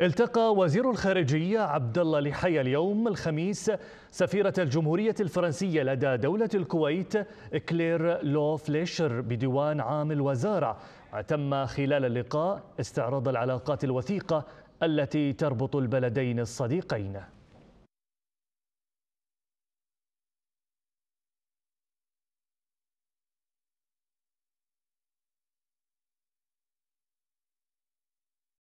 التقى وزير الخارجية عبد الله لحي اليوم الخميس سفيرة الجمهورية الفرنسية لدى دولة الكويت كلير لو فليشر بديوان عام الوزارة وتم خلال اللقاء استعراض العلاقات الوثيقة التي تربط البلدين الصديقين